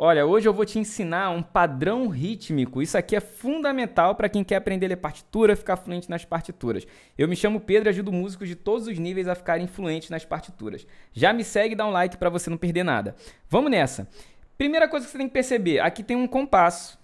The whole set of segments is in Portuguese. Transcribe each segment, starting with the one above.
Olha, hoje eu vou te ensinar um padrão rítmico. Isso aqui é fundamental para quem quer aprender a ler partitura, ficar fluente nas partituras. Eu me chamo Pedro e ajudo músicos de todos os níveis a ficarem fluentes nas partituras. Já me segue e dá um like para você não perder nada. Vamos nessa. Primeira coisa que você tem que perceber, aqui tem um compasso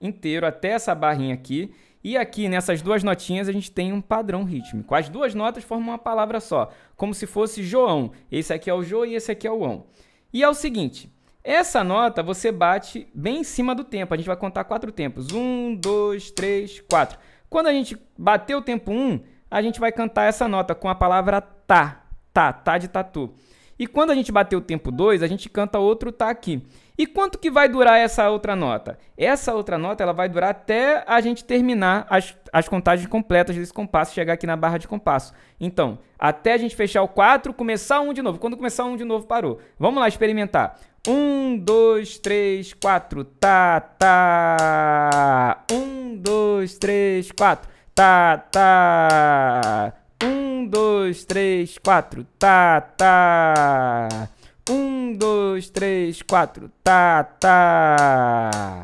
inteiro até essa barrinha aqui. E aqui nessas duas notinhas a gente tem um padrão rítmico. As duas notas formam uma palavra só, como se fosse João. Esse aqui é o Jo e esse aqui é o Ão. E é o seguinte, essa nota você bate bem em cima do tempo. A gente vai contar quatro tempos. Um, dois, três, quatro. Quando a gente bater o tempo um, a gente vai cantar essa nota com a palavra tá. Tá, tá de tatu. E quando a gente bater o tempo dois, a gente canta outro tá aqui. E quanto que vai durar essa outra nota? Essa outra nota ela vai durar até a gente terminar as, as contagens completas desse compasso, chegar aqui na barra de compasso. Então, até a gente fechar o 4, começar um de novo. Quando começar um de novo, parou. Vamos lá experimentar. Um, dois, três, quatro. Tá, tá. Um, dois, três, quatro. Tá, tá. Um, dois, três, quatro. Tá, tá. Um, dois, três, quatro. Tá, tá.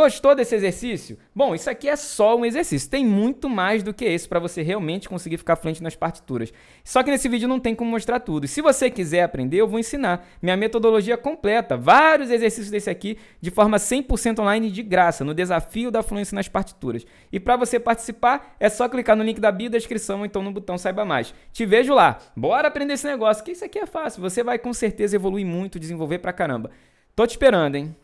Gostou desse exercício? Bom, isso aqui é só um exercício. Tem muito mais do que isso para você realmente conseguir ficar frente nas partituras. Só que nesse vídeo não tem como mostrar tudo. E se você quiser aprender, eu vou ensinar minha metodologia completa, vários exercícios desse aqui de forma 100% online de graça, no desafio da fluência nas partituras. E para você participar, é só clicar no link da bio da descrição ou então no botão saiba mais. Te vejo lá. Bora aprender esse negócio, que isso aqui é fácil. Você vai com certeza evoluir muito, desenvolver pra caramba. Tô te esperando, hein?